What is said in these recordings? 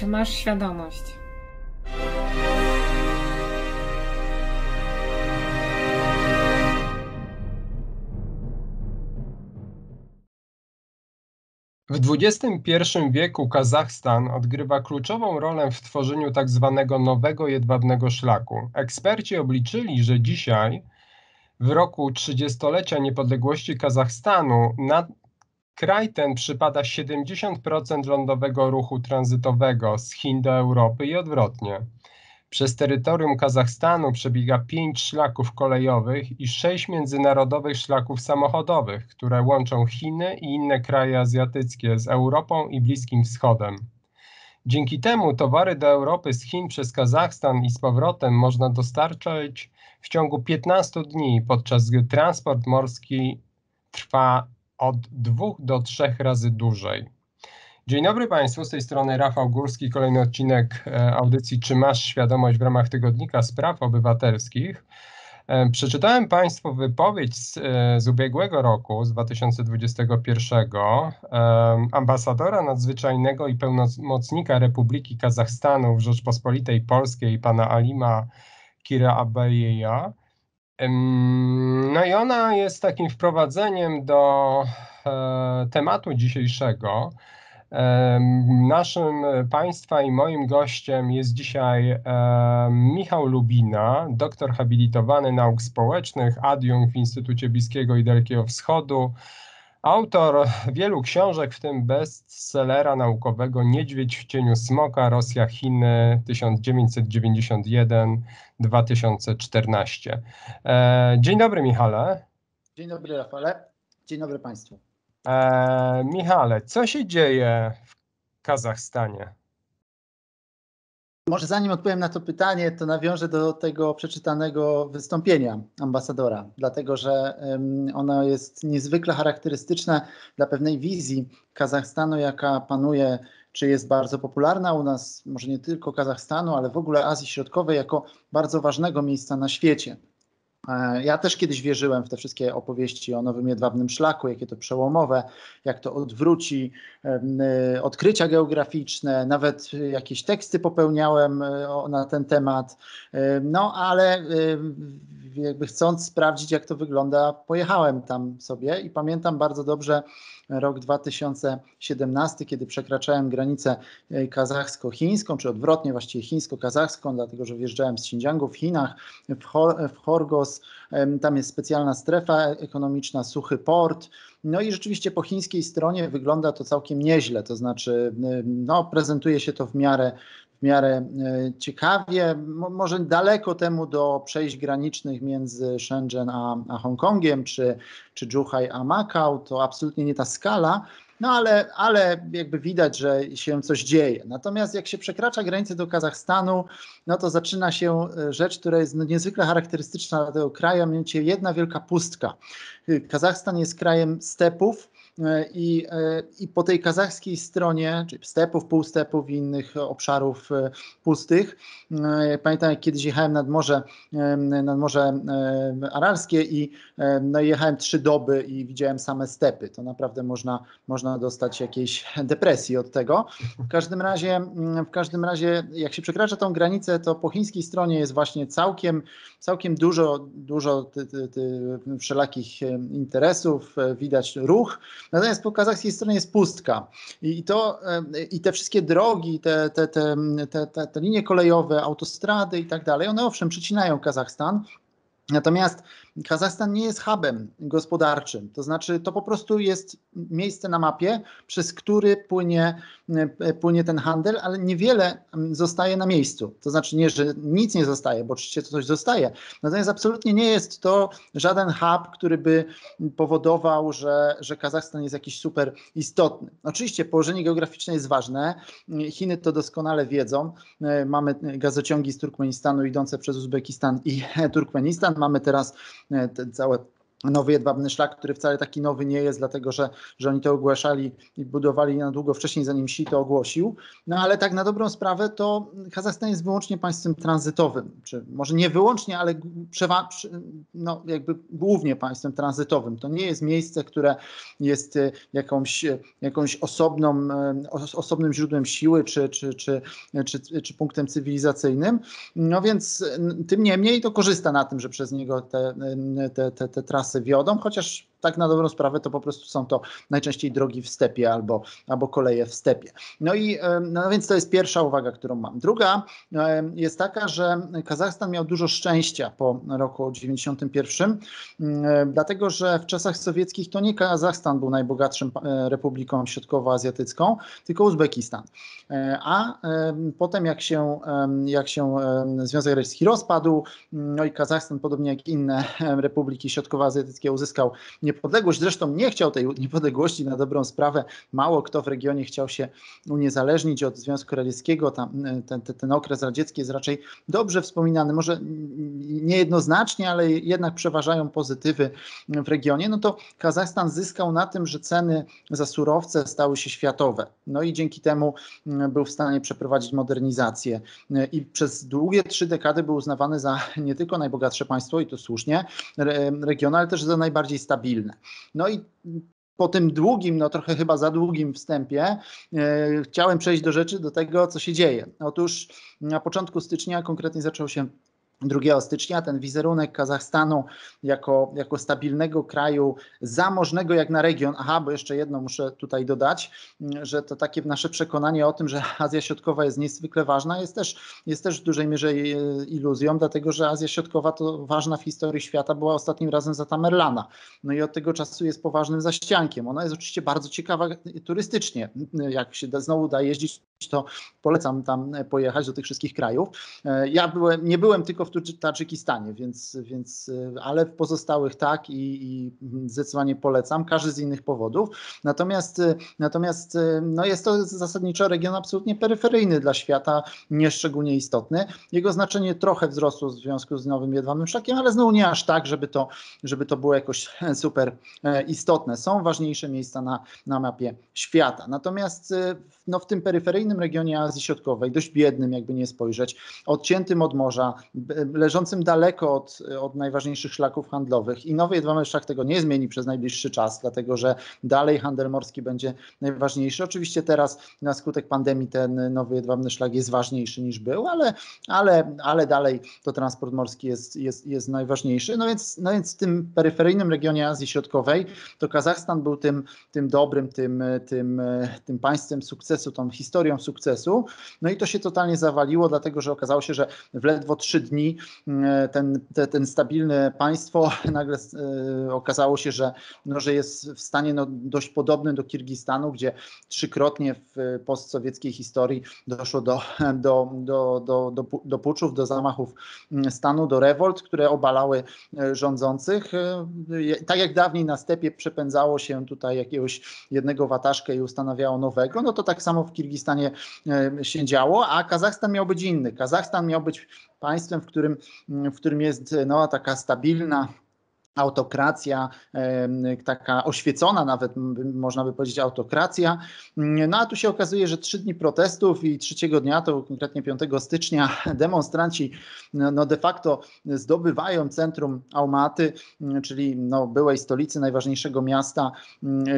Czy masz świadomość? W XXI wieku Kazachstan odgrywa kluczową rolę w tworzeniu tzw. Tak nowego jedwabnego szlaku. Eksperci obliczyli, że dzisiaj w roku 30-lecia niepodległości Kazachstanu na Kraj ten przypada 70% lądowego ruchu tranzytowego z Chin do Europy i odwrotnie. Przez terytorium Kazachstanu przebiega 5 szlaków kolejowych i 6 międzynarodowych szlaków samochodowych, które łączą Chiny i inne kraje azjatyckie z Europą i Bliskim Wschodem. Dzięki temu towary do Europy z Chin przez Kazachstan i z powrotem można dostarczać w ciągu 15 dni, podczas gdy transport morski trwa od dwóch do trzech razy dłużej. Dzień dobry Państwu, z tej strony Rafał Górski, kolejny odcinek e, audycji Czy masz świadomość w ramach Tygodnika Spraw Obywatelskich. E, przeczytałem Państwu wypowiedź z, e, z ubiegłego roku, z 2021, ambasadora nadzwyczajnego i pełnomocnika Republiki Kazachstanu w Rzeczpospolitej Polskiej, pana Alima Kira Abejeja, no i ona jest takim wprowadzeniem do e, tematu dzisiejszego. Naszym e, Państwa i moim gościem jest dzisiaj e, Michał Lubina, doktor habilitowany nauk społecznych, adiunkt w Instytucie Bliskiego i Dalekiego Wschodu, Autor wielu książek, w tym bestsellera naukowego Niedźwiedź w cieniu smoka Rosja Chiny 1991-2014. E, dzień dobry Michale. Dzień dobry Rafale. Dzień dobry Państwu. E, Michale, co się dzieje w Kazachstanie? Może zanim odpowiem na to pytanie, to nawiążę do tego przeczytanego wystąpienia ambasadora, dlatego że ono jest niezwykle charakterystyczne dla pewnej wizji Kazachstanu, jaka panuje, czy jest bardzo popularna u nas, może nie tylko Kazachstanu, ale w ogóle Azji Środkowej, jako bardzo ważnego miejsca na świecie. E, ja też kiedyś wierzyłem w te wszystkie opowieści o nowym jedwabnym szlaku, jakie to przełomowe, jak to odwróci e, odkrycia geograficzne, nawet jakieś teksty popełniałem e, na ten temat. No ale jakby chcąc sprawdzić, jak to wygląda, pojechałem tam sobie i pamiętam bardzo dobrze rok 2017, kiedy przekraczałem granicę e, kazachsko-chińską, czy odwrotnie właściwie chińsko-kazachską, dlatego że wjeżdżałem z Xinjiangu w Chinach, w, Hor w Horgos, tam jest specjalna strefa ekonomiczna, suchy port, no i rzeczywiście po chińskiej stronie wygląda to całkiem nieźle, to znaczy no, prezentuje się to w miarę w miarę e, ciekawie. Może daleko temu do przejść granicznych między Shenzhen a, a Hongkongiem, czy, czy Zhuhai a Macau, to absolutnie nie ta skala, no ale, ale jakby widać, że się coś dzieje. Natomiast jak się przekracza granicę do Kazachstanu, no to zaczyna się e, rzecz, która jest no, niezwykle charakterystyczna dla tego kraju, a mianowicie jedna wielka pustka. Kazachstan jest krajem stepów, E, I, e, I po tej kazachskiej stronie, czyli stepów, półstepów i innych obszarów e, pustych, pamiętam jak kiedyś jechałem nad morze, nad morze aralskie i no, jechałem trzy doby i widziałem same stepy. To naprawdę można, można dostać jakiejś depresji od tego. W każdym razie, w każdym razie, jak się przekracza tą granicę, to po chińskiej stronie jest właśnie całkiem, całkiem dużo, dużo ty, ty, ty wszelakich interesów, widać ruch. Natomiast po kazachskiej stronie jest pustka i, to, i te wszystkie drogi, te, te, te, te, te linie kolejowe, autostrady i tak dalej, one owszem przecinają Kazachstan, natomiast Kazachstan nie jest hubem gospodarczym, to znaczy to po prostu jest miejsce na mapie, przez który płynie, e, płynie ten handel, ale niewiele mm, zostaje na miejscu. To znaczy nie, że nic nie zostaje, bo oczywiście coś zostaje. Natomiast absolutnie nie jest to żaden hub, który by powodował, że, że Kazachstan jest jakiś super istotny. Oczywiście położenie geograficzne jest ważne. Chiny to doskonale wiedzą. E, mamy gazociągi z Turkmenistanu idące przez Uzbekistan i Turkmenistan. Mamy teraz całe nowy jedwabny szlak, który wcale taki nowy nie jest, dlatego że, że oni to ogłaszali i budowali na długo wcześniej, zanim si to ogłosił. No ale tak na dobrą sprawę to Kazachstan jest wyłącznie państwem tranzytowym, czy może nie wyłącznie, ale przewa- no, jakby głównie państwem tranzytowym. To nie jest miejsce, które jest y, jakąś, y, jakąś osobną, y, osobnym źródłem siły czy, czy, czy, czy, czy punktem cywilizacyjnym. No więc tym niemniej to korzysta na tym, że przez niego te, te, te, te trasy masy wiodą, chociaż tak na dobrą sprawę to po prostu są to najczęściej drogi w stepie albo, albo koleje w stepie. No i no więc to jest pierwsza uwaga, którą mam. Druga jest taka, że Kazachstan miał dużo szczęścia po roku 91, mm, dlatego że w czasach sowieckich to nie Kazachstan był najbogatszym e, republiką środkowoazjatycką, tylko Uzbekistan. E, a potem jak się, jak się Związek Radziecki rozpadł, mm, no i Kazachstan, podobnie jak inne republiki środkowoazjatyckie, uzyskał nie niepodległość. Zresztą nie chciał tej niepodległości na dobrą sprawę. Mało kto w regionie chciał się uniezależnić od Związku Radzieckiego. Tam, e, ten, ten, ten okres radziecki jest raczej dobrze wspominany, może niejednoznacznie, ale jednak przeważają pozytywy w regionie. No to Kazachstan zyskał na tym, że ceny za surowce stały się światowe. No i dzięki temu mm, był w stanie przeprowadzić modernizację. E, I przez długie trzy dekady był uznawany za nie tylko najbogatsze państwo, i to słusznie, region, ale też za najbardziej stabilny silne. No i po tym długim, no trochę chyba za długim wstępie, e, chciałem przejść do rzeczy, do tego, co się dzieje. Otóż na początku stycznia konkretnie zaczął się 2 stycznia. Ten wizerunek Kazachstanu jako, jako stabilnego kraju, zamożnego jak na region. Aha, bo jeszcze jedno muszę tutaj dodać, że to takie nasze przekonanie o tym, że Azja Środkowa jest niezwykle ważna, jest też, jest też w dużej mierze e, iluzją, dlatego że Azja Środkowa to ważna w historii świata była ostatnim razem za Tamerlana. No i od tego czasu jest poważnym zaściankiem. Ona jest oczywiście bardzo ciekawa turystycznie. Jak się da, znowu da jeździć, to polecam tam pojechać do tych wszystkich krajów. E, ja byłem, nie byłem tylko w w Tadżykistanie, więc, więc e, ale w pozostałych tak i, i zdecydowanie polecam, każdy z innych powodów. Natomiast, e, natomiast e, no jest to zasadniczo region absolutnie peryferyjny dla świata, nieszczególnie istotny. Jego znaczenie trochę wzrosło w związku z nowym jedwabnym szlakiem, ale znowu nie aż tak, żeby to, żeby to było jakoś super istotne. Są ważniejsze miejsca na, na mapie świata. Natomiast no, w tym peryferyjnym regionie Azji Środkowej, dość biednym, jakby nie spojrzeć, odciętym od morza, leżącym daleko od, od najważniejszych szlaków handlowych. I nowy jedwabny szlak tego nie zmieni przez najbliższy czas, dlatego że dalej handel morski będzie najważniejszy. Oczywiście teraz na skutek pandemii ten nowy jedwabny szlak jest ważniejszy niż był, ale, ale, ale dalej to transport morski jest, jest, jest najważniejszy. No więc, no więc w tym peryferyjnym regionie Azji Środkowej to Kazachstan był tym, tym dobrym, tym, tym, tym państwem sukcesu, tą historią sukcesu. No i to się totalnie zawaliło, dlatego że okazało się, że w ledwo trzy dni E, ten, te, ten stabilne państwo nagle e, okazało się, że, no, że jest w stanie no, dość podobnym do Kirgistanu, gdzie trzykrotnie w e, postsowieckiej historii doszło do, do, do, do, do, do puczów, do zamachów mm, stanu, do rewolt, które obalały rządzących. Tak jak dawniej na stepie przepędzało się tutaj jakiegoś jednego wataszkę i ustanawiało nowego, no to tak samo w Kirgistanie się działo, a Kazachstan miał być inny. Kazachstan miał być państwem, w którym, w którym jest no, taka stabilna, autokracja, taka oświecona nawet, można by powiedzieć, autokracja. No a tu się okazuje, że trzy dni protestów i trzeciego dnia, to konkretnie 5 stycznia, demonstranci no, no de facto zdobywają centrum Aumaty, czyli no byłej stolicy najważniejszego miasta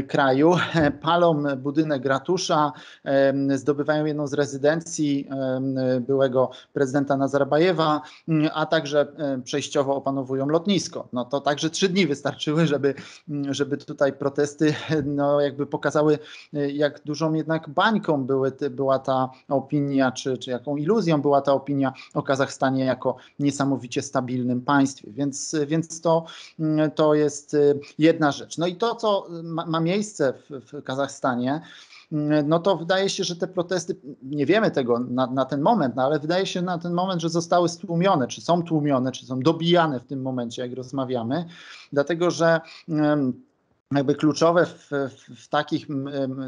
kraju, palą budynek ratusza, zdobywają jedną z rezydencji byłego prezydenta Nazarbajewa, a także e, przejściowo opanowują lotnisko. No to także że trzy dni wystarczyły, żeby, żeby tutaj protesty no, jakby pokazały, jak dużą jednak bańką były, była ta opinia, czy, czy jaką iluzją była ta opinia o Kazachstanie jako niesamowicie stabilnym państwie. Więc, więc to, to jest jedna rzecz. No i to, co ma, ma miejsce w, w Kazachstanie, Mm, no to wydaje się, że te protesty, nie wiemy tego na, na ten moment, no ale wydaje się na ten moment, że zostały stłumione, czy są tłumione, czy są dobijane w tym momencie, jak rozmawiamy, dlatego że jakby kluczowe w, w, takich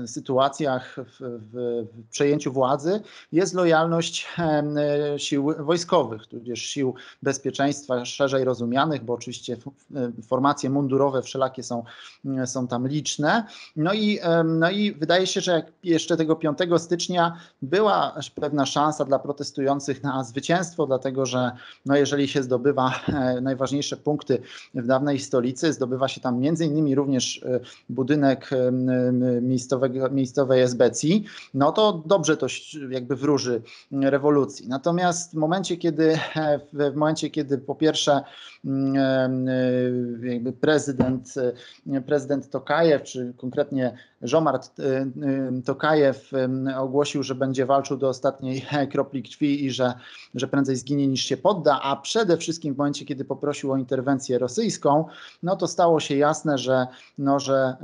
sytuacjach w, w, przejęciu władzy jest lojalność sił wojskowych, tudzież sił bezpieczeństwa szerzej rozumianych, bo oczywiście formacje mundurowe wszelakie są, są tam liczne. No i, no i wydaje się, że jak jeszcze tego 5 stycznia była pewna szansa dla protestujących na zwycięstwo, dlatego że no jeżeli się zdobywa e, najważniejsze punkty w dawnej stolicy, zdobywa się tam między innymi również E, budynek e, miejscowej SBCi, no to dobrze to jakby wróży rewolucji. Natomiast w momencie, kiedy, w momencie, kiedy po pierwsze e, jakby prezydent, prezydent Tokajew, czy konkretnie Żomart y, y, Tokajew y, ogłosił, że będzie walczył do ostatniej kropli krwi i że, że prędzej zginie niż się podda, a przede wszystkim w momencie, kiedy poprosił o interwencję rosyjską, no to stało się jasne, że, no, że,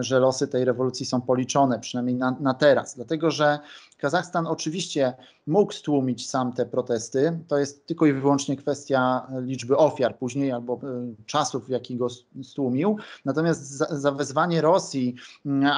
że losy tej rewolucji są policzone, przynajmniej na, na teraz, dlatego że Kazachstan oczywiście mógł stłumić sam te protesty. To jest tylko i wyłącznie kwestia liczby ofiar później albo czasów, w jaki go stłumił. Natomiast zawezwanie Rosji,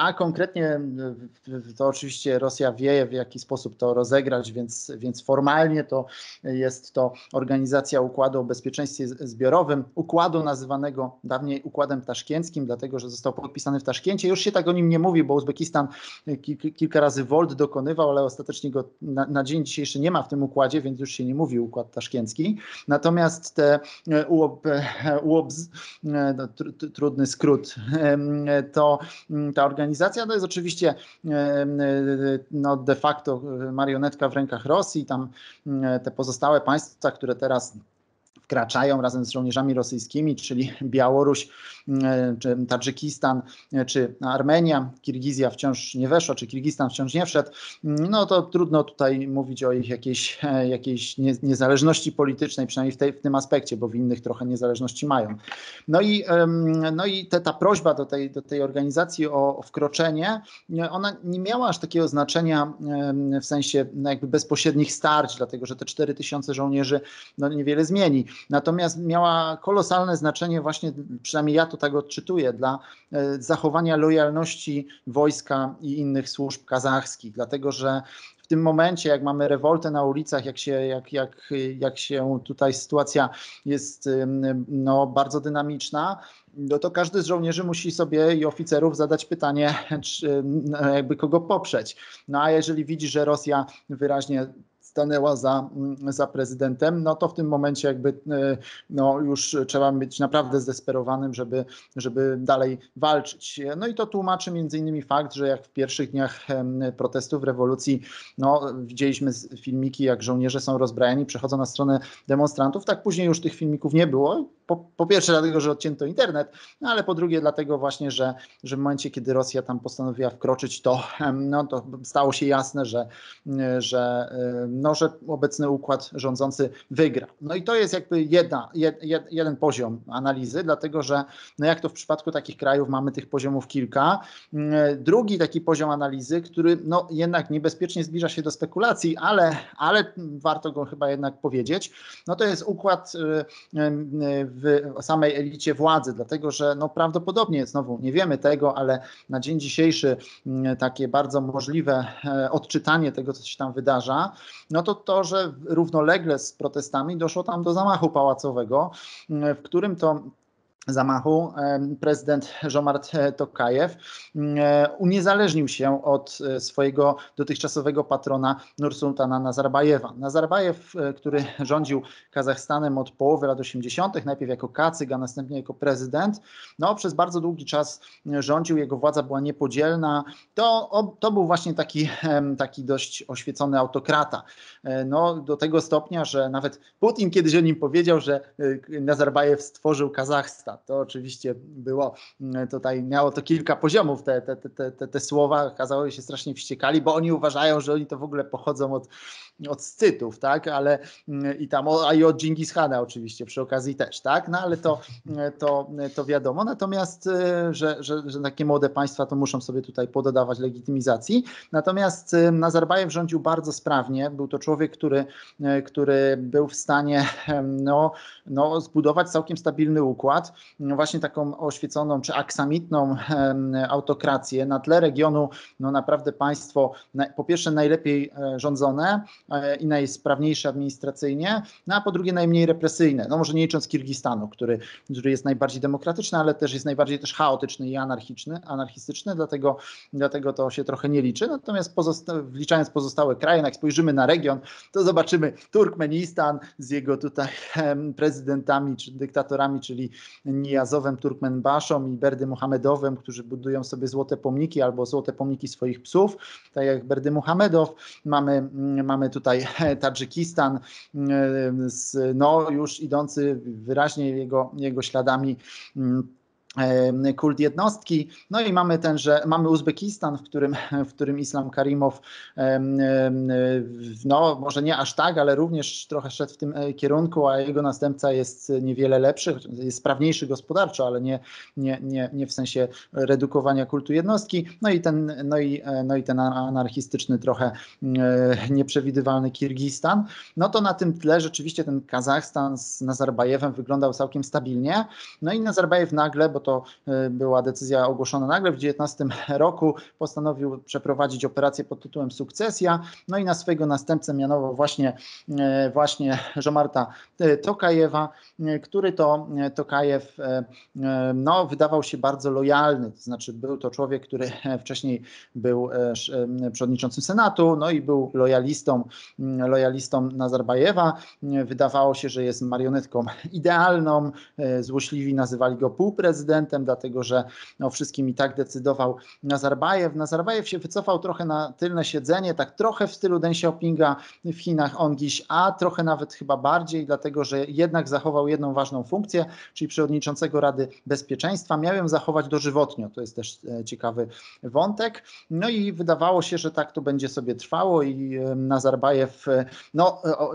a konkretnie, e, to oczywiście Rosja wie, w jaki sposób to rozegrać, więc, więc formalnie to jest to Organizacja Układu o Bezpieczeństwie Zbiorowym, układu nazywanego dawniej Układem Taszkienckim, dlatego że został podpisany w Taszkencie. Już się tak o nim nie mówi, bo Uzbekistan e, kilka razy wolt dokonywał, ale ostatecznie go na, na dzień dzisiejszy nie ma w tym układzie, więc już się nie mówi Układ Taszkiencki. Natomiast te e, UOB, no, trudny skrót, to ta organizacja, stabilizacja to no jest oczywiście e, e, no de facto marionetka w rękach Rosji, tam e, te pozostałe państwa, które teraz wkraczają razem z żołnierzami rosyjskimi, czyli Białoruś, mm, czy Tadżykistan, czy Armenia, Kirgizja wciąż nie weszła, czy Kirgistan wciąż nie wszedł, mm, no to trudno tutaj mówić o ich jakiejś, e, jakiejś niezależności politycznej, przynajmniej w, tej, w tym aspekcie, bo w innych trochę niezależności mają. No i, no i te, ta prośba do tej, do tej organizacji o, wkroczenie, ona nie miała aż takiego znaczenia w sensie no jakby bezpośrednich starć, dlatego że te 4000 żołnierzy no, niewiele zmieni natomiast miała kolosalne znaczenie właśnie, przynajmniej ja to tak odczytuję, dla e, zachowania lojalności wojska i innych służb kazachskich, dlatego że w tym momencie, jak mamy rewoltę na ulicach, jak się, jak, jak, jak się tutaj sytuacja jest no, bardzo dynamiczna, no to każdy z żołnierzy musi sobie i oficerów zadać pytanie, czy, no, jakby kogo poprzeć. No a jeżeli widzi, że Rosja wyraźnie stanęła za, mm, za prezydentem, no to w tym momencie jakby y, no już trzeba być naprawdę zdesperowanym, żeby, żeby dalej walczyć. No i to tłumaczy między innymi fakt, że jak w pierwszych dniach protestów, rewolucji, no widzieliśmy filmiki, jak żołnierze są rozbrajani, przechodzą na stronę demonstrantów, tak później już tych filmików nie było. Po, po pierwsze dlatego, że odcięto internet, no ale po drugie dlatego właśnie, że, że w momencie, kiedy Rosja tam postanowiła wkroczyć, to, no, to stało się jasne, że, że no, że obecny układ rządzący wygra. No i to jest jakby jedna, jed, jeden poziom analizy, dlatego że no jak to w przypadku takich krajów mamy tych poziomów kilka. Mm, drugi taki poziom analizy, który no jednak niebezpiecznie zbliża się do spekulacji, ale, ale warto go chyba jednak powiedzieć, no to jest układ y, y, w samej elicie władzy, dlatego że no prawdopodobnie, znowu nie wiemy tego, ale na dzień dzisiejszy mm, takie bardzo możliwe e, odczytanie tego, co się tam wydarza, no to to, że równolegle z protestami doszło tam do zamachu pałacowego, w którym to zamachu prezydent Żomart e, Tokajew mm, e, uniezależnił się od e, swojego dotychczasowego patrona Nursultana Nazarbajewa. Nazarbajew, który rządził Kazachstanem od połowy lat 80., najpierw jako kacyk, a następnie jako prezydent, no przez bardzo długi czas rządził, jego władza była niepodzielna. To, to był właśnie taki, taki dość oświecony autokrata. No, do tego stopnia, że nawet Putin kiedyś o nim powiedział, że Nazarbajew stworzył Kazachstan. To oczywiście było mm, tutaj, miało to kilka poziomów. Te, te, te, te, te słowa okazało się strasznie wściekali, bo oni uważają, że oni to w ogóle pochodzą od od Scytów, tak, ale mm, i tam, a i od Dżingis Hana oczywiście przy okazji też, tak, no ale to, to, to wiadomo, natomiast, e, że, że, że takie młode państwa to muszą sobie tutaj pododawać legitymizacji, natomiast e, Nazarbajew rządził bardzo sprawnie, był to człowiek, który, e, który był w stanie no, no, zbudować całkiem stabilny układ, no, właśnie taką oświeconą czy aksamitną autokrację na tle regionu, no naprawdę państwo po pierwsze najlepiej rządzone, E, i najsprawniejsze administracyjnie, no a po drugie najmniej represyjne, no może nie licząc Kirgistanu, który, który jest najbardziej demokratyczny, ale też jest najbardziej też chaotyczny i anarchiczny, anarchistyczny, dlatego, dlatego to się trochę nie liczy. Natomiast pozosta- wliczając pozostałe kraje, no, jak spojrzymy na region, to zobaczymy Turkmenistan z jego tutaj prezydentami czy dyktatorami, czyli Niyazowem Turkmenbaszą i Berdy Muhamedowem, którzy budują sobie złote pomniki albo złote pomniki swoich psów, tak jak Berdy Muhamedow. Mamy, mm, mamy tutaj tutaj Tadżykistan, mm, e, no już idący wyraźnie jego, jego śladami mm, kult jednostki. No i mamy ten, że mamy Uzbekistan, w którym, w którym Islam Karimow, no może nie aż tak, ale również trochę szedł w tym e, kierunku, a jego następca jest niewiele lepszy, jest sprawniejszy gospodarczo, ale nie, nie, nie, nie w sensie redukowania kultu jednostki. No i ten, no i, e, no i ten anarchistyczny, trochę e, nieprzewidywalny Kirgistan. No to na tym tle rzeczywiście ten Kazachstan z Nazarbajewem wyglądał całkiem stabilnie. No i Nazarbajew nagle, bo bo to e, była decyzja ogłoszona nagle w 19 roku, postanowił przeprowadzić operację pod tytułem Sukcesja. No i na swojego następcę mianował właśnie, e, właśnie Żomarta e, Tokajewa, który to Tokajew no, wydawał się bardzo lojalny, to znaczy był to człowiek, który wcześniej był przewodniczącym Senatu, no i był lojalistą, mm, lojalistą Nazarbajewa. Wydawało się, że jest marionetką idealną, złośliwi nazywali go półprezydentem, prezydentem, dlatego że o no, wszystkim i tak decydował Nazarbajew. Nazarbajew się wycofał trochę na tylne siedzenie, tak trochę w stylu Deng Xiaopinga w Chinach on dziś, a trochę nawet chyba bardziej, dlatego że jednak zachował jedną ważną funkcję, czyli przewodniczącego Rady Bezpieczeństwa. Miał ją zachować dożywotnio, to jest też e, ciekawy wątek. No i wydawało się, że tak to będzie sobie trwało i Nazarbajew e, no, e,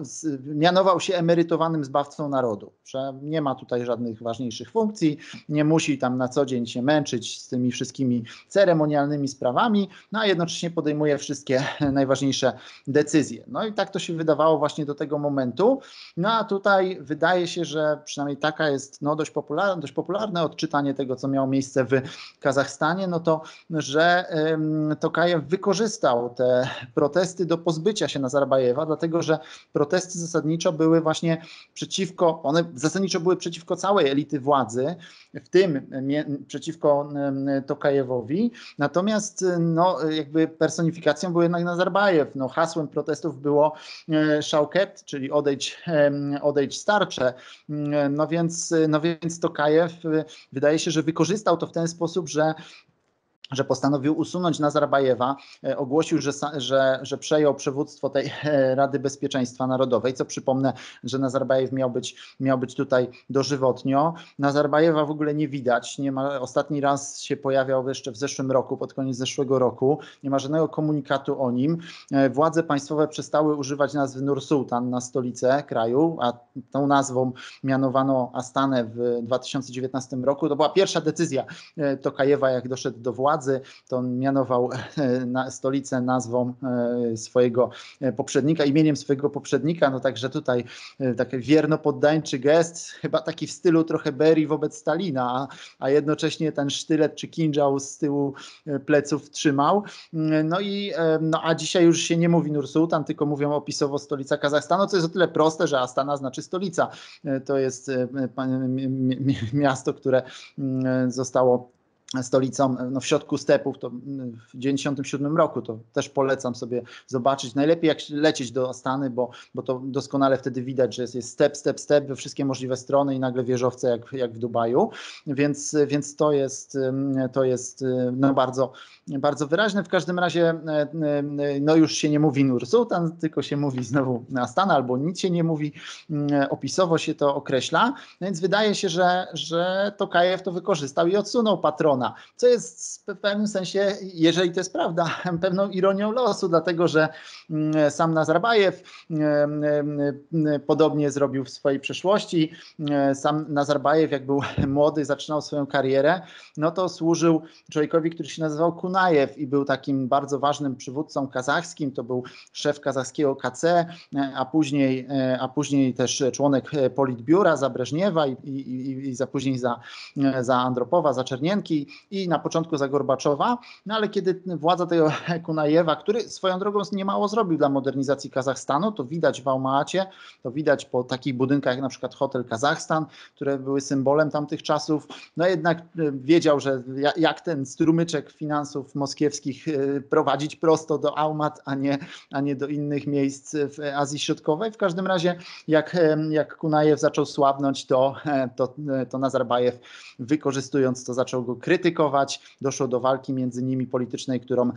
mianował się emerytowanym zbawcą narodu, że nie ma tutaj żadnych ważniejszych funkcji, nie musi musi tam na co dzień się męczyć z tymi wszystkimi ceremonialnymi sprawami, no a jednocześnie podejmuje wszystkie najważniejsze decyzje. No i tak to się wydawało właśnie do tego momentu. No a tutaj wydaje się, że przynajmniej taka jest no, dość, dość popularne odczytanie tego, co miało miejsce w Kazachstanie, no to, że ym, Tokajew wykorzystał te protesty do pozbycia się Nazarbajewa, dlatego że protesty zasadniczo były właśnie przeciwko, one zasadniczo były przeciwko całej elity władzy, w tym przeciwko Tokajewowi. Natomiast e, no, jakby personifikacją był jednak Nazarbajew. No, hasłem protestów było e, Szałket, czyli odejdź, odejdź starcze. Mm, e, no więc, no więc Tokajew wydaje się, że wykorzystał to w ten sposób, że że postanowił usunąć Nazarbajewa, e, ogłosił, że, że, że przejął przywództwo tej e, Rady Bezpieczeństwa Narodowej, co przypomnę, że Nazarbajew miał być, miał być tutaj dożywotnio. Nazarbajewa w ogóle nie widać, nie ma, ostatni raz się pojawiał jeszcze w zeszłym roku, pod koniec zeszłego roku, nie ma żadnego komunikatu o nim. E, władze państwowe przestały używać nazwy Nursultan na stolicę kraju, a tą nazwą mianowano Astanę w 2019 roku. To była pierwsza decyzja Tokajewa, jak doszedł do władzy, władzy, to on mianował e, na stolicę nazwą e, swojego e, poprzednika, imieniem swojego poprzednika, no także tutaj taki wierno poddańczy gest, chyba taki w stylu trochę Berry wobec Stalina, a, a jednocześnie ten sztylet czy kinżał z tyłu pleców trzymał. Mm, no i no, a dzisiaj już się nie mówi Nursultan, tylko mówią opisowo stolica Kazachstanu, co jest o tyle proste, że Astana znaczy stolica. To jest miasto, które mm, zostało stolicą no w środku stepów, to mm, w 1997 roku, to też polecam sobie zobaczyć. Najlepiej jak lecieć do Astany, bo, bo to doskonale wtedy widać, że jest, jest step, step, step we wszystkie możliwe strony i nagle wieżowce jak, jak w Dubaju, więc, więc to jest, to jest y, no bardzo, bardzo wyraźne. W każdym razie e, e, no już się nie mówi Nur Sultan, tylko się mówi znowu Astana albo nic się nie mówi, mm, opisowo się to określa, więc wydaje się, że, że Kajew to wykorzystał i odsunął patrona co jest w pewnym sensie, jeżeli to jest prawda, pewną ironią losu, dlatego że mm, sam Nazarbajew mm, mm, podobnie zrobił w swojej przeszłości. Sam Nazarbajew, jak był młody, zaczynał swoją karierę, no to służył człowiekowi, który się nazywał Kunajew i był takim bardzo ważnym przywódcą kazachskim. To był szef kazachskiego KC, a później, e, a później też członek e, politbiura za Breżniewa i, i, i za później za, e, za Andropowa, za Czernienki i na początku za Gorbaczowa, no ale kiedy władza tego Kunajewa, który swoją drogą niemało zrobił dla modernizacji Kazachstanu, to widać w Almacie, to widać po takich budynkach jak na przykład Hotel Kazachstan, które były symbolem tamtych czasów, no jednak e, wiedział, że jak ten strumyczek finansów moskiewskich e, prowadzić prosto do Almat, a nie, a nie do innych miejsc w Azji Środkowej. W każdym razie jak, e, jak Kunajew zaczął słabnąć, to, to, to Nazarbajew wykorzystując to zaczął go krytykować krytykować. Doszło do walki między nimi politycznej, którą,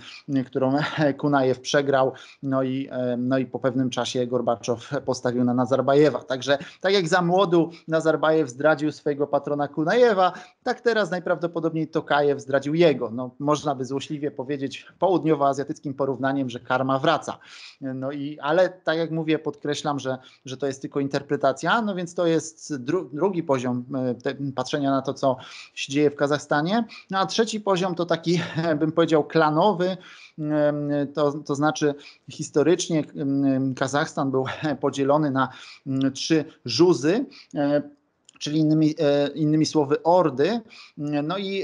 którą Kunajew przegrał, no i, e, no i po pewnym czasie Gorbaczow postawił na Nazarbajewa. Także tak jak za młodu Nazarbajew zdradził swojego patrona Kunajewa, tak teraz najprawdopodobniej Tokajew zdradził jego. No, można by złośliwie powiedzieć południowoazjatyckim porównaniem, że karma wraca. No i, ale tak jak mówię, podkreślam, że, że to jest tylko interpretacja, no więc to jest dru, drugi poziom e, te, patrzenia na to, co się dzieje w Kazachstanie. No a trzeci poziom to taki, bym powiedział, klanowy. To, to znaczy historycznie Kazachstan był podzielony na mm, trzy żuzy e, czyli innymi, e, innymi słowy ordy. No i,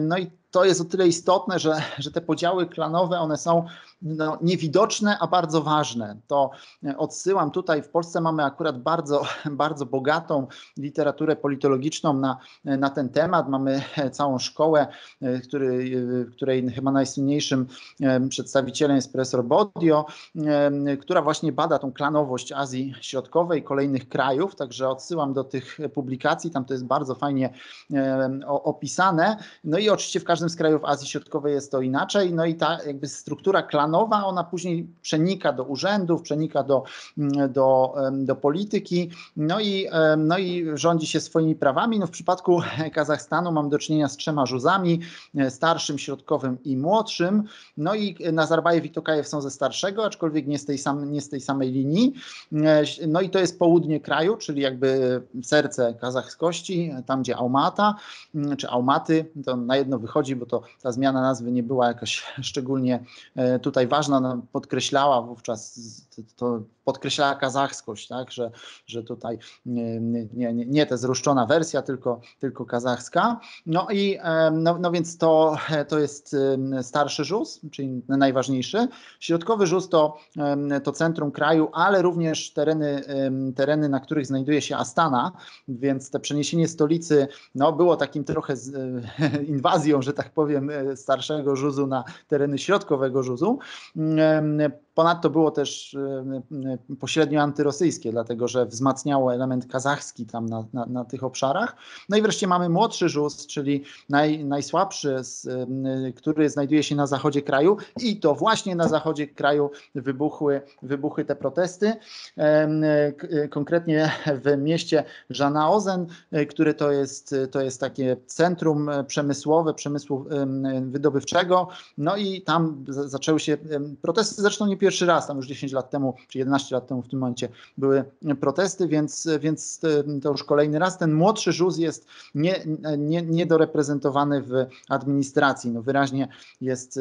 no i to jest o tyle istotne, że, że te podziały klanowe one są no, niewidoczne, a bardzo ważne. To e, odsyłam tutaj, w Polsce mamy akurat bardzo, bardzo bogatą literaturę politologiczną na, e, na ten temat. Mamy e, całą szkołę, który, której chyba najsłynniejszym przedstawicielem jest profesor Bodio, która właśnie bada tą klanowość Azji Środkowej, kolejnych krajów, także odsyłam do tych publikacji, tam to jest bardzo fajnie opisane. No i oczywiście w każdym każdym z krajów Azji Środkowej jest to inaczej. No i ta jakby struktura klanowa, ona później przenika do urzędów, przenika do, mm, do, do polityki, no i, no i rządzi się swoimi prawami. No w przypadku Kazachstanu mam do czynienia z trzema żuzami, e, starszym, środkowym i młodszym. No i e, Nazarbajew i Tokajew są ze starszego, aczkolwiek nie z tej, sam, nie z tej samej linii. E, no i to jest południe kraju, czyli jakby serce kazachskości, tam gdzie Aumata, mm, czy Aumaty, to na jedno wychodzi chodzi, bo to ta zmiana nazwy nie była jakaś szczególnie e, tutaj ważna. podkreślała wówczas, to podkreślała kazachskość, tak, że, że tutaj e, nie, nie, nie, nie ta zruszczona wersja, tylko, tylko kazachska. No i e, no, no więc to, to jest starszy żus, czyli najważniejszy. Środkowy żus to, to centrum kraju, ale również tereny, tereny, na których znajduje się Astana, więc te przeniesienie stolicy no, było takim trochę z, inwazją, że tak powiem, e, starszego żuzu na tereny środkowego żuzu. Mm, e, ponadto było też e, pośrednio antyrosyjskie, dlatego że wzmacniało element kazachski tam na, na, na tych obszarach. No i wreszcie mamy młodszy żuz, czyli naj, najsłabszy, z, który znajduje się na zachodzie kraju i to właśnie na zachodzie kraju wybuchły, wybuchły te protesty. Konkretnie w mieście Żanaozen, które to jest, to jest takie centrum przemysłowe, przemysłowe przemysłu wydobywczego. No i tam zaczęły się protesty, zresztą nie pierwszy raz, tam już 10 lat temu, czy 11 lat temu w tym momencie były protesty, więc, więc to już kolejny raz. Ten młodszy żółz jest nie, nie, niedoreprezentowany w administracji. No wyraźnie jest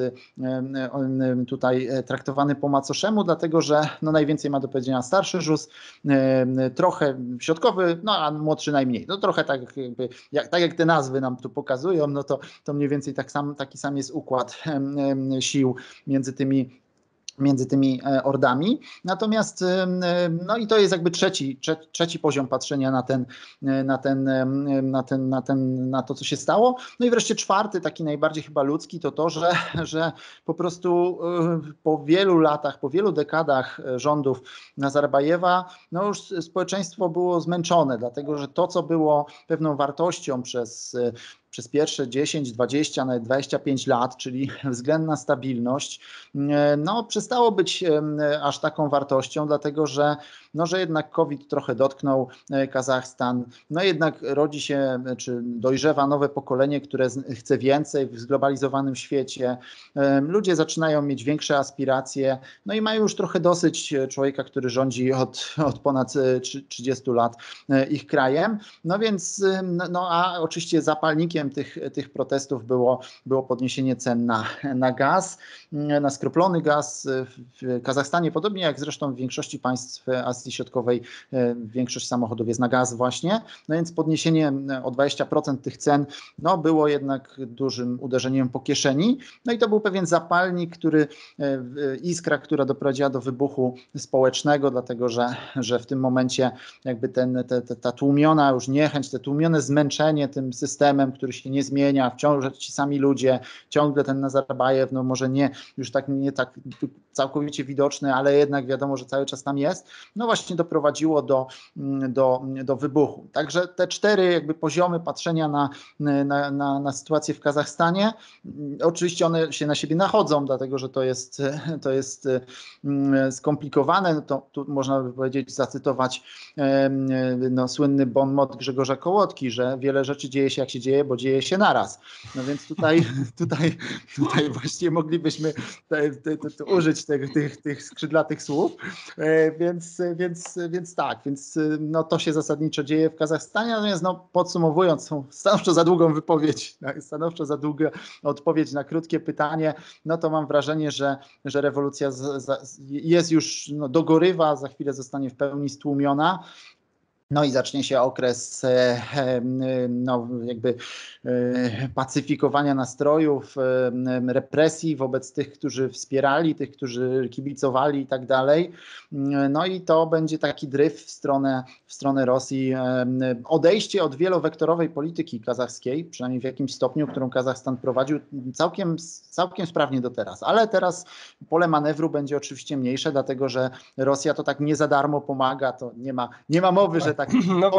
on tutaj e, traktowany po macoszemu, dlatego że no najwięcej ma do powiedzenia starszy żółz, trochę środkowy, no a młodszy najmniej. No trochę tak, jakby, jak, tak jak te nazwy nam tu pokazują, no to, to mniej więcej więcej tak sam, taki sam jest układ sił między tymi między tymi e, ordami. Natomiast, no i to jest jakby trzeci, trzeci poziom patrzenia na ten, e, na ten, na ten, na ten, na to, co się stało. No i wreszcie czwarty, taki najbardziej chyba ludzki, to to, że, że po prostu e, po wielu latach, po wielu dekadach rządów Nazarbajewa, no już społeczeństwo było zmęczone, dlatego że to, co było pewną wartością przez przez pierwsze 10, 20, nawet 25 lat, czyli względna stabilność, e, no, przestało być e, aż taką wartością, dlatego że, no, że jednak COVID trochę dotknął e, Kazachstan. No jednak rodzi się, czy dojrzewa nowe pokolenie, które chce więcej w zglobalizowanym świecie. Ludzie zaczynają mieć większe aspiracje, no i mają już trochę dosyć człowieka, który rządzi od, od ponad 30 lat ich krajem. No więc, no, no a oczywiście zapalnikiem, wynikiem tych, tych protestów było, było podniesienie cen na, na gaz, na skroplony gaz w Kazachstanie, podobnie jak zresztą w większości państw Azji Środkowej, e, większość samochodów jest na gaz właśnie, no więc podniesienie e, o 20% tych cen no, było jednak dużym uderzeniem po kieszeni, no i to był pewien zapalnik, który, e, iskra, która doprowadziła do wybuchu społecznego, dlatego że, że w tym momencie jakby ten, te, te, ta tłumiona już niechęć, te tłumione zmęczenie tym systemem, który który się nie zmienia, wciąż ci sami ludzie, ciągle ten Nazarbajew, no może nie, już tak nie tak całkowicie widoczny, ale jednak wiadomo, że cały czas tam jest, no właśnie doprowadziło do, mm, do, do wybuchu. Także te cztery jakby poziomy patrzenia na, na, na, na sytuację w Kazachstanie, mm, oczywiście one się na siebie nachodzą, dlatego że to jest, to jest mm, skomplikowane, no to tu można by powiedzieć, zacytować no, słynny bon mot Grzegorza Kołotki, że wiele rzeczy dzieje się jak się dzieje, bo dzieje się naraz. No więc tutaj, tutaj, tutaj właśnie moglibyśmy te, te, te, użyć tych, tych, tych skrzydlatych słów. E, więc, więc, więc tak, więc e, no, to się zasadniczo dzieje w Kazachstanie. Natomiast no, podsumowując, stanowczo za długą wypowiedź, stanowczo za długą odpowiedź na krótkie pytanie, no to mam wrażenie, że, że rewolucja z, z, jest już, no, dogorywa, za chwilę zostanie w pełni stłumiona. No i zacznie się okres e, e, no, jakby e, pacyfikowania nastrojów, represji wobec tych, którzy wspierali, tych, którzy kibicowali i tak dalej. No i to będzie taki dryf w stronę, w stronę Rosji. Odejście od wielowektorowej polityki kazachskiej, przynajmniej w jakimś stopniu, którą Kazachstan prowadził całkiem, całkiem sprawnie do teraz. Ale teraz pole manewru będzie oczywiście mniejsze, dlatego że Rosja to tak nie za darmo pomaga, to nie ma, nie ma mowy, że tak no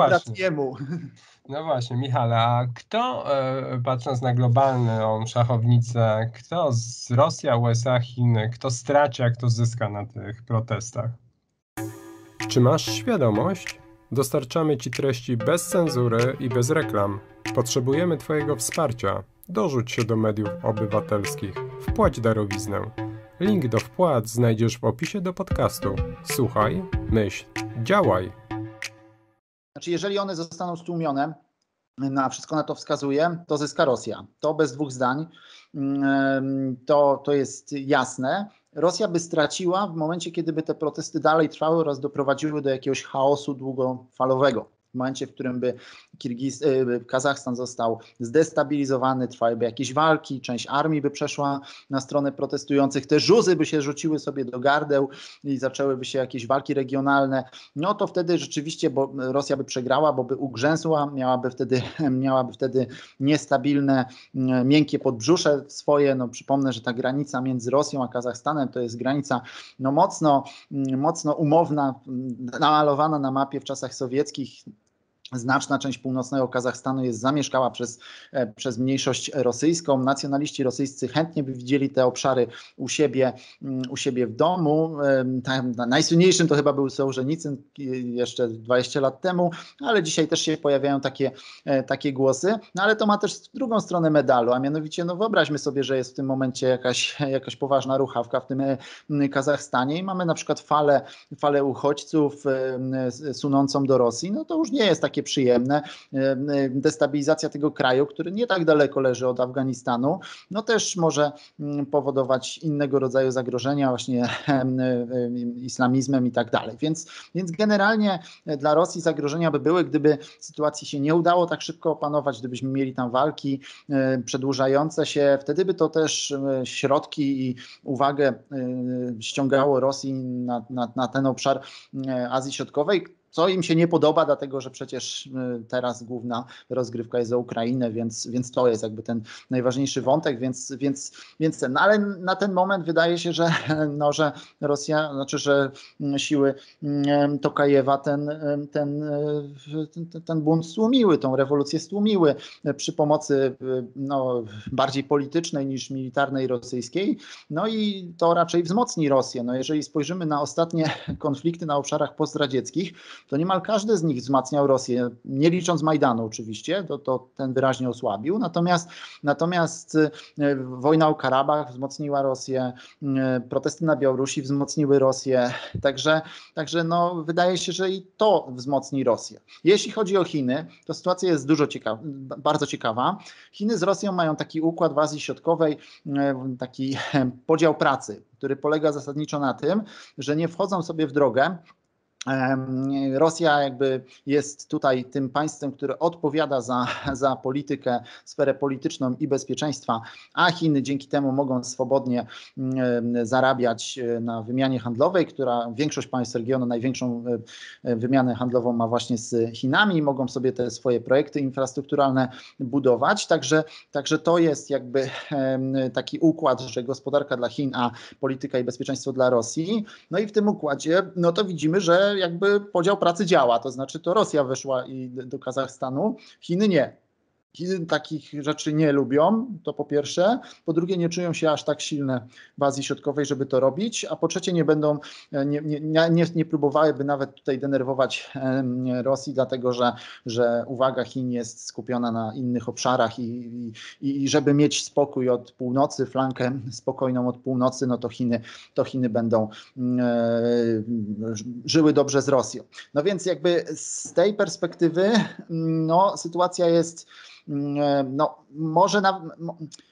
No właśnie, Michale, a kto, e, patrząc na globalną szachownicę, kto z Rosja, USA, Chiny, kto straci, a kto zyska na tych protestach? Czy masz świadomość? Dostarczamy Ci treści bez cenzury i bez reklam. Potrzebujemy Twojego wsparcia. Dorzuć się do mediów obywatelskich. Wpłać darowiznę. Link do wpłat znajdziesz w opisie do podcastu. Słuchaj, myśl, działaj. Znaczy, jeżeli one zostaną stłumione, na mm, wszystko na to wskazuje, to zyska Rosja. To bez dwóch zdań, mm, to, to jest jasne. Rosja by straciła w momencie, kiedy by te protesty dalej trwały oraz doprowadziły do jakiegoś chaosu długofalowego. W momencie, w którym by Kirgiz, y, y, Kazachstan został zdestabilizowany, trwałyby jakieś walki, część armii by przeszła na stronę protestujących, te żuzy by się rzuciły sobie do gardeł i zaczęłyby się jakieś walki regionalne, no to wtedy rzeczywiście, bo Rosja by przegrała, bo by ugrzęzła, miałaby wtedy, miałaby wtedy niestabilne, y, miękkie podbrzusze swoje, no przypomnę, że ta granica między Rosją a Kazachstanem to jest granica no mocno, mocno umowna, namalowana na mapie w czasach sowieckich, Znaczna część północnego Kazachstanu jest zamieszkała przez, e, przez mniejszość rosyjską. Nacjonaliści rosyjscy chętnie by widzieli te obszary u siebie, mm, u siebie w domu. Tam najsłynniejszym to chyba był Sołżenicyn jeszcze 20 lat temu, ale dzisiaj też się pojawiają takie, e, takie głosy. No ale to ma też drugą stronę medalu, a mianowicie no wyobraźmy sobie, że jest w tym momencie jakaś, jakaś poważna ruchawka w tym e, Kazachstanie i mamy na przykład falę, falę uchodźców sunącą do Rosji. No to już nie jest takie takie przyjemne. Destabilizacja tego kraju, który nie tak daleko leży od Afganistanu, no też może mm, powodować innego rodzaju zagrożenia właśnie islamizmem i tak dalej. Więc, więc generalnie e, dla Rosji zagrożenia by były, gdyby sytuacji się nie udało tak szybko opanować, gdybyśmy mieli tam walki e, przedłużające się, wtedy by to też e, środki i uwagę ściągało Rosji na, na, na ten obszar Azji Środkowej, co im się nie podoba, dlatego że przecież y, teraz główna rozgrywka jest za Ukrainę, więc, więc to jest jakby ten najważniejszy wątek, więc, więc, więc ten, no ale na ten moment wydaje się, że, no, że Rosja, znaczy, że mm, siły mm, Tokajewa ten, y, ten, ten, y, ten bunt stłumiły, tą rewolucję stłumiły przy pomocy no, bardziej politycznej niż militarnej rosyjskiej, no i to raczej wzmocni Rosję. No, jeżeli spojrzymy na ostatnie konflikty na obszarach postradzieckich, to niemal każdy z nich wzmacniał Rosję, nie licząc Majdanu oczywiście, to, to ten wyraźnie osłabił. Natomiast, natomiast e, wojna o Karabach wzmocniła Rosję, e, protesty na Białorusi wzmocniły Rosję, także, także no, wydaje się, że i to wzmocni Rosję. Jeśli chodzi o Chiny, to sytuacja jest dużo ciekawa, bardzo ciekawa. Chiny z Rosją mają taki układ w Azji Środkowej, e, taki podział pracy, który polega zasadniczo na tym, że nie wchodzą sobie w drogę Rosja jakby jest tutaj tym państwem, które odpowiada za, za politykę, sferę polityczną i bezpieczeństwa, a Chiny dzięki temu mogą swobodnie zarabiać e, na wymianie handlowej, która większość państw regionu największą e, e, wymianę handlową ma właśnie z Chinami mogą sobie te swoje projekty infrastrukturalne budować. Także, także to jest jakby taki układ, że gospodarka dla Chin, a polityka i bezpieczeństwo dla Rosji. No i w tym układzie, no to widzimy, że jakby podział pracy działa, to znaczy to Rosja weszła i do Kazachstanu, Chiny nie takich rzeczy nie lubią, to po pierwsze. Po drugie, nie czują się aż tak silne w Azji Środkowej, żeby to robić. A po trzecie, nie będą, e, nie, nie, nie, nie próbowałyby nawet tutaj denerwować e, Rosji, dlatego że, że uwaga Chin jest skupiona na innych obszarach i, i, i żeby mieć spokój od północy, flankę spokojną od północy, no to Chiny, to Chiny będą e, żyły dobrze z Rosją. No więc jakby z tej perspektywy mm, no, sytuacja jest Mm, e, no, może, na,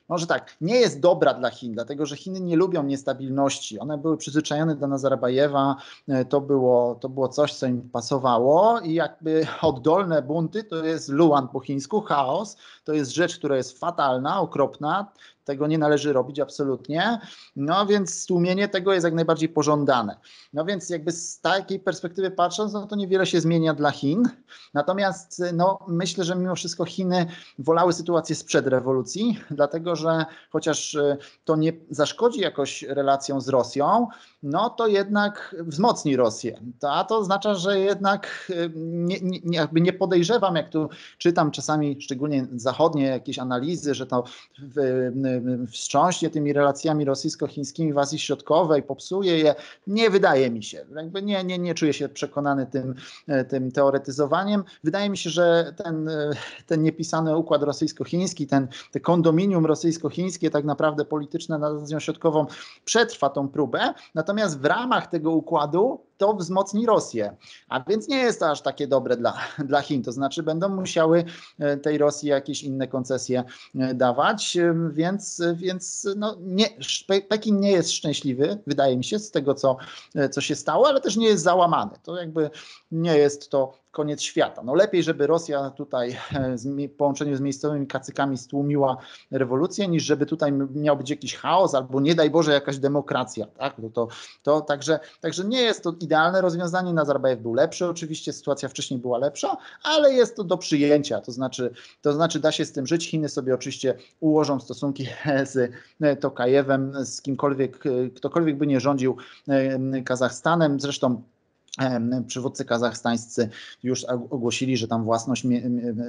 może tak, nie jest dobra dla Chin, dlatego że Chiny nie lubią niestabilności. One były przyzwyczajone do Nazarbajewa, e, to było, to było coś, co im pasowało i jakby oddolne bunty to jest luan po chińsku, chaos, to jest rzecz, która jest fatalna, okropna, tego nie należy robić absolutnie. No więc stłumienie tego jest jak najbardziej pożądane. No więc jakby z takiej perspektywy patrząc, no to niewiele się zmienia dla Chin. Natomiast no, myślę, że mimo wszystko Chiny wolały sytuację sprzed rewolucji, dlatego że chociaż y, to nie zaszkodzi jakoś relacjom z Rosją, no to jednak wzmocni Rosję. To, a to oznacza, że jednak y, nie, nie, jakby nie podejrzewam, jak tu czytam czasami, szczególnie zachodnie jakieś analizy, że to w, y, wstrząśnie tymi relacjami rosyjsko-chińskimi w Azji Środkowej, popsuje je. Nie wydaje mi się. Nie, nie, nie czuję się przekonany tym, e, tym teoretyzowaniem. Wydaje mi się, że ten, e, ten niepisany układ rosyjsko-chiński, ten te kondominium rosyjsko-chińskie, tak naprawdę polityczne nad Azją Środkową, przetrwa tą próbę. Natomiast w ramach tego układu to wzmocni Rosję. A więc nie jest to aż takie dobre dla, dla Chin. To znaczy, będą musiały e, tej Rosji jakieś inne koncesje e, dawać, więc, e, więc no nie, Pekin nie jest szczęśliwy, wydaje mi się, z tego, co, co się stało, ale też nie jest załamany. To jakby nie jest to koniec świata. No lepiej, żeby Rosja tutaj e, w połączeniu z miejscowymi kacykami stłumiła rewolucję, niż żeby tutaj miał być jakiś chaos albo nie daj Boże jakaś demokracja. Tak? No to, to także, także nie jest to idealne rozwiązanie. Nazarbajew był lepszy, oczywiście sytuacja wcześniej była lepsza, ale jest to do przyjęcia. To znaczy, to znaczy da się z tym żyć. Chiny sobie oczywiście ułożą stosunki z e, Tokajewem, z kimkolwiek, e, ktokolwiek by nie rządził Kazachstanem. Zresztą Przywódcy kazachstańscy już ogłosili, że tam własność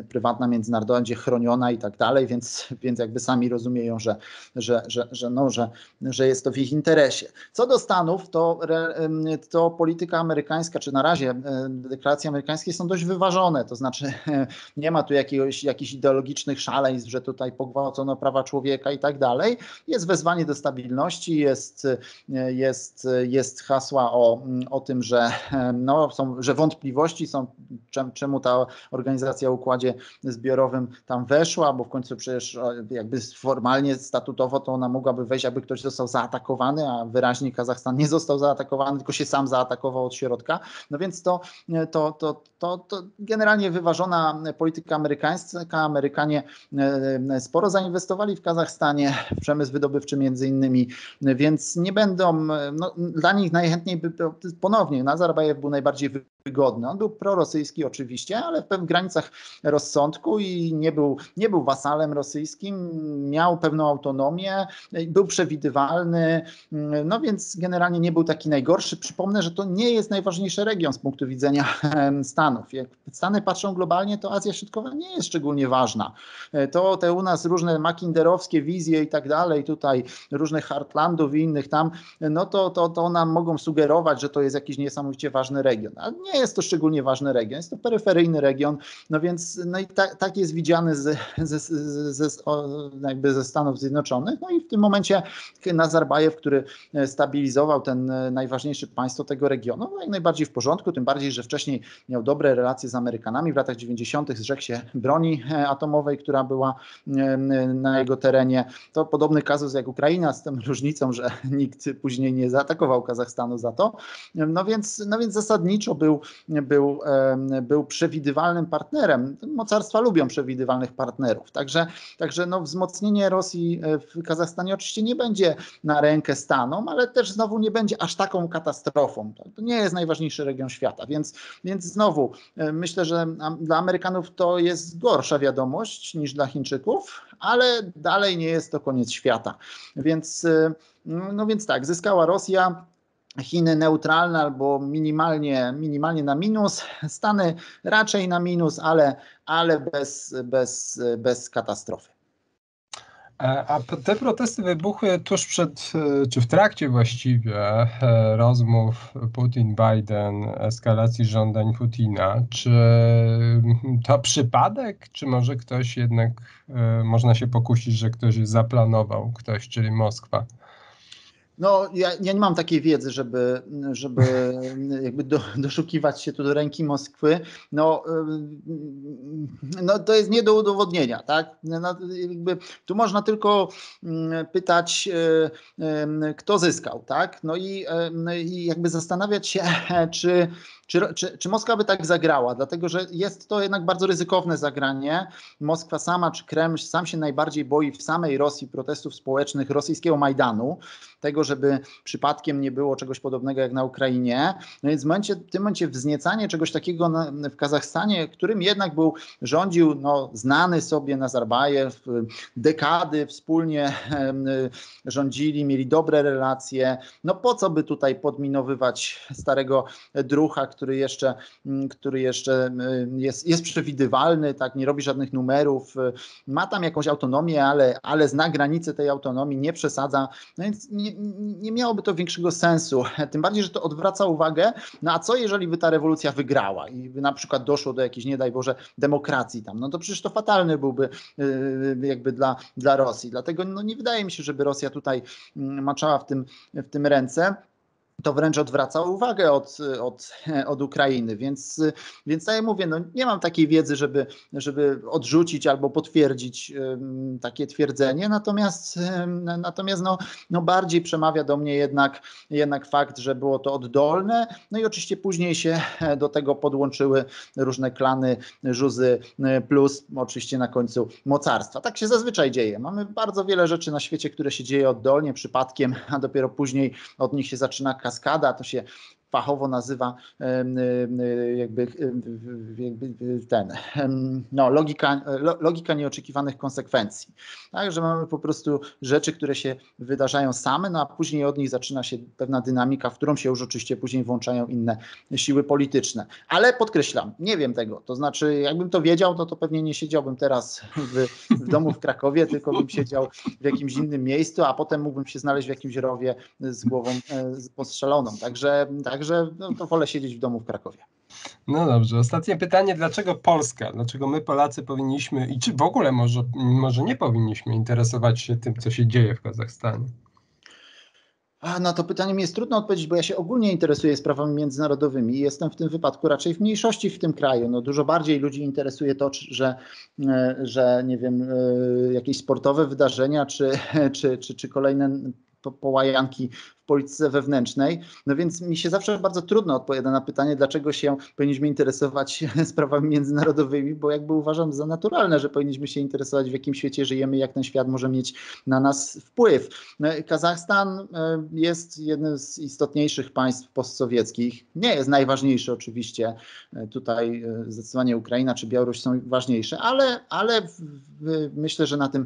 prywatna międzynarodowa będzie chroniona i tak dalej, więc, więc jakby sami rozumieją, że, że, że, że, no, że, że jest to w ich interesie. Co do Stanów, to, to polityka amerykańska, czy na razie deklaracje amerykańskie są dość wyważone, to znaczy nie ma tu jakiegoś, jakichś ideologicznych szaleństw, że tutaj pogwałcono prawa człowieka i tak dalej. Jest wezwanie do stabilności, jest, jest, jest hasła o, o tym, że no, są, że wątpliwości są, czemu ta organizacja o układzie zbiorowym tam weszła, bo w końcu przecież jakby formalnie, statutowo to ona mogłaby wejść, aby ktoś został zaatakowany, a wyraźnie Kazachstan nie został zaatakowany, tylko się sam zaatakował od środka. No więc to, to, to to, to, generalnie wyważona polityka amerykańska. Amerykanie e, e, sporo zainwestowali w Kazachstanie, w przemysł wydobywczy między innymi, więc nie będą, e, no, dla nich najchętniej by ponownie Nazarbajew był najbardziej wygodny. On był prorosyjski oczywiście, ale w pewnych granicach rozsądku i nie był, nie był wasalem rosyjskim, miał pewną autonomię, y, był przewidywalny, y, no więc generalnie nie był taki najgorszy. Przypomnę, że to nie jest najważniejszy region z punktu widzenia Stanów. Jak Stany patrzą globalnie, to Azja Środkowa nie jest szczególnie ważna. E, to te u nas różne makinderowskie wizje i tak dalej, tutaj różnych Heartlandów i innych tam, no to, to, to nam mogą sugerować, że to jest jakiś niesamowicie ważny region. Ale nie jest to szczególnie ważny region, jest to peryferyjny region, no więc no i tak, tak jest widziany z, z, z, z jakby ze Stanów Zjednoczonych. No i w tym momencie Nazarbajew, który e, stabilizował ten e, najważniejsze państwo tego regionu, no jak najbardziej w porządku, tym bardziej, że wcześniej miał dobre relacje z Amerykanami. W latach 90. zrzekł się broni e, atomowej, która była na jego terenie. To podobny kazus jak Ukraina, z tym różnicą, że nikt później nie zaatakował Kazachstanu za to. No więc, no więc zasadniczo był był, był przewidywalnym partnerem. Mocarstwa lubią przewidywalnych partnerów. Także, także no wzmocnienie Rosji e, w Kazachstanie oczywiście nie będzie na rękę Stanom, ale też znowu nie będzie aż taką katastrofą. To nie jest najważniejszy region świata, więc, więc znowu e, myślę, że dla Amerykanów to jest gorsza wiadomość niż dla Chińczyków, ale dalej nie jest to koniec świata. Więc, e, no, no więc tak, zyskała Rosja. Chiny neutralne albo minimalnie, minimalnie na minus, Stany raczej na minus, ale, ale bez, bez, bez katastrofy. E, a te protesty wybuchły tuż przed, e, czy w trakcie właściwie e, rozmów Putin-Biden, eskalacji żądań Putina. Czy to przypadek, czy może ktoś jednak, można się pokusić, że ktoś zaplanował, ktoś, czyli Moskwa? No, ja, ja, nie mam takiej wiedzy, żeby, żeby jakby do, doszukiwać się tu do ręki Moskwy. No, no to jest nie do udowodnienia, tak? No, jakby, tu można tylko mm, pytać, kto zyskał, tak? No i, no i jakby zastanawiać się, czy czy, czy, czy Moskwa by tak zagrała? Dlatego, że jest to jednak bardzo ryzykowne zagranie. Moskwa sama czy Kreml sam się najbardziej boi w samej Rosji protestów społecznych, rosyjskiego Majdanu, tego, żeby przypadkiem nie było czegoś podobnego jak na Ukrainie. No więc w, momencie, w tym momencie wzniecanie czegoś takiego na, w Kazachstanie, którym jednak był, rządził no, znany sobie Nazarbajew, dekady wspólnie rządzili, mieli dobre relacje. No po co by tutaj podminowywać starego drucha, który jeszcze, mm, który jeszcze mm, jest, jest przewidywalny, tak, nie robi żadnych numerów, y, ma tam jakąś autonomię, ale, ale zna granice tej autonomii, nie przesadza, no więc nie, nie miałoby to większego sensu. Tym bardziej, że to odwraca uwagę, no a co jeżeli by ta rewolucja wygrała i by na przykład doszło do jakiejś, nie daj Boże, demokracji tam, no to przecież to fatalny byłby y, y, jakby dla, dla Rosji. Dlatego no, nie wydaje mi się, żeby Rosja tutaj mm, maczała w tym, w tym ręce to wręcz odwraca uwagę od, od, od Ukrainy. Więc, więc tak jak mówię, no nie mam takiej wiedzy, żeby, żeby odrzucić albo potwierdzić takie twierdzenie, natomiast, natomiast no, no bardziej przemawia do mnie jednak, jednak fakt, że było to oddolne. No i oczywiście później się do tego podłączyły różne klany Żuzy e, plus oczywiście na końcu mocarstwa. Tak się zazwyczaj dzieje. Mamy bardzo wiele rzeczy na świecie, które się dzieje oddolnie, przypadkiem, a dopiero później od nich się zaczyna kaskada, to się fachowo nazywa jakby, jakby ten, no, logika, logika nieoczekiwanych konsekwencji. Tak, że mamy po prostu rzeczy, które się wydarzają same, no a później od nich zaczyna się pewna dynamika, w którą się już oczywiście później włączają inne siły polityczne. Ale podkreślam, nie wiem tego. To znaczy, jakbym to wiedział, to, to pewnie nie siedziałbym teraz w, w domu w Krakowie, tylko bym siedział w jakimś innym miejscu, a potem mógłbym się znaleźć w jakimś rowie z głową e, postrzeloną. Także tak Także no, to wolę siedzieć w domu w Krakowie. No dobrze, ostatnie pytanie, dlaczego Polska? Dlaczego my Polacy powinniśmy i czy w ogóle może, może nie powinniśmy interesować się tym, co się dzieje w Kazachstanie? A na to pytanie mi jest trudno odpowiedzieć, bo ja się ogólnie interesuję sprawami międzynarodowymi i jestem w tym wypadku raczej w mniejszości w tym kraju. No, dużo bardziej ludzi interesuje to, że, e, że nie wiem, e, jakieś sportowe wydarzenia czy, czy, czy, czy kolejne połajanki polityce wewnętrznej. No więc mi się zawsze bardzo trudno odpowiada na pytanie, dlaczego się powinniśmy interesować sprawami międzynarodowymi, bo jakby uważam za naturalne, że powinniśmy się interesować, w jakim świecie żyjemy, jak ten świat może mieć na nas wpływ. No Kazachstan e, jest jednym z istotniejszych państw postsowieckich. Nie jest najważniejszy oczywiście. E, tutaj e, zdecydowanie Ukraina czy Białoruś są ważniejsze, ale, ale myślę, że na tym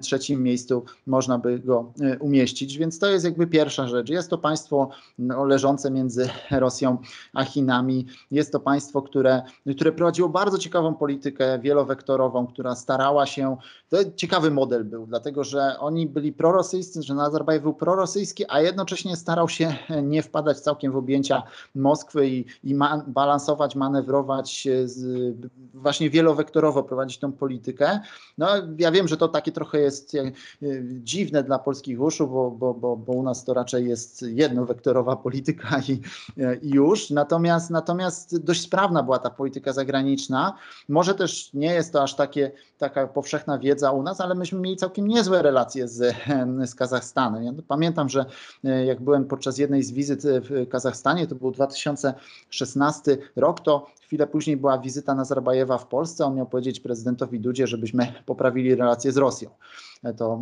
trzecim miejscu można by go umieścić, więc to jest jakby pierwsza rzecz rzecz. Jest to państwo mm, leżące między Rosją a Chinami. Jest to państwo, które, które prowadziło bardzo ciekawą politykę wielowektorową, która starała się. To ciekawy model był, dlatego że oni byli prorosyjscy, że Nazarbajew był prorosyjski, a jednocześnie starał się e, nie wpadać całkiem w objęcia Moskwy i, i man, balansować, manewrować, e, z, właśnie wielowektorowo prowadzić tą politykę. No, ja wiem, że to takie trochę jest e, dziwne dla polskich uszu, bo, bo, bo, bo u nas to raczej jest jednowektorowa polityka i, i już. Natomiast, natomiast dość sprawna była ta polityka zagraniczna. Może też nie jest to aż takie taka powszechna wiedza u nas, ale myśmy mieli całkiem niezłe relacje z, z Kazachstanem. Ja pamiętam, że e, jak byłem podczas jednej z wizyt e, w Kazachstanie, to był 2016 rok, to chwilę później była wizyta Nazarbajewa w Polsce. On miał powiedzieć prezydentowi Dudzie, żebyśmy poprawili relacje z Rosją. E, to,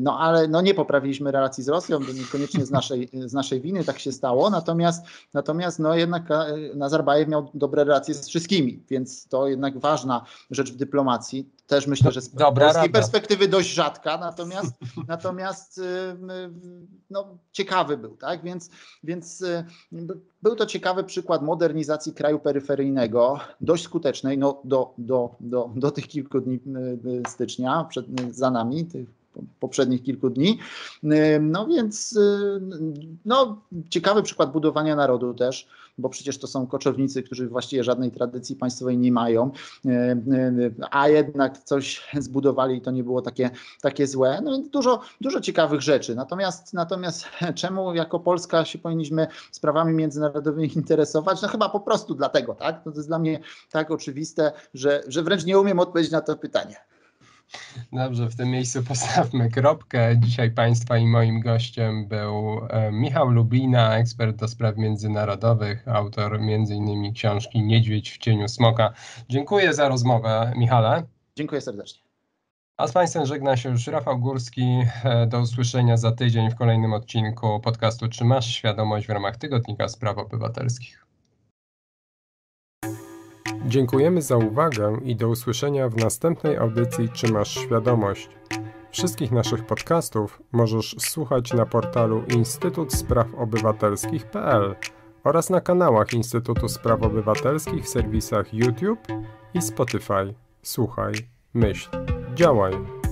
no ale no nie poprawiliśmy relacji z Rosją, niekoniecznie z naszej, z naszej winy tak się stało, natomiast, natomiast no jednak Nazarbajew miał dobre relacje z wszystkimi, więc to jednak ważna rzecz w dyplomacji też myślę, że z Dobra polskiej rada. perspektywy dość rzadka, natomiast, natomiast y, no, ciekawy był, tak? Więc, więc y, był to ciekawy przykład modernizacji kraju peryferyjnego, dość skutecznej no, do, do, do, do tych kilku dni y, stycznia przed, za nami, tych poprzednich kilku dni. No więc y, no, ciekawy przykład budowania narodu też, bo przecież to są koczownicy, którzy właściwie żadnej tradycji państwowej nie mają, y, a jednak coś zbudowali i to nie było takie, takie złe. No więc dużo, dużo ciekawych rzeczy. Natomiast, natomiast czemu jako Polska się powinniśmy sprawami międzynarodowymi interesować? No chyba po prostu dlatego, tak? No to jest dla mnie tak oczywiste, że, że wręcz nie umiem odpowiedzieć na to pytanie. Dobrze, w tym miejscu postawmy kropkę. Dzisiaj Państwa i moim gościem był e, Michał Lublina, ekspert do spraw międzynarodowych, autor m.in. książki Niedźwiedź w cieniu smoka. Dziękuję za rozmowę, Michale. Dziękuję serdecznie. A z Państwem żegna się już Rafał Górski. E, do usłyszenia za tydzień w kolejnym odcinku podcastu Czy masz świadomość w ramach Tygodnika Spraw Obywatelskich. Dziękujemy za uwagę i do usłyszenia w następnej audycji Czy masz świadomość? Wszystkich naszych podcastów możesz słuchać na portalu Instytut Spraw Obywatelskich.pl oraz na kanałach Instytutu Spraw Obywatelskich w serwisach YouTube i Spotify. Słuchaj, myśl, działaj.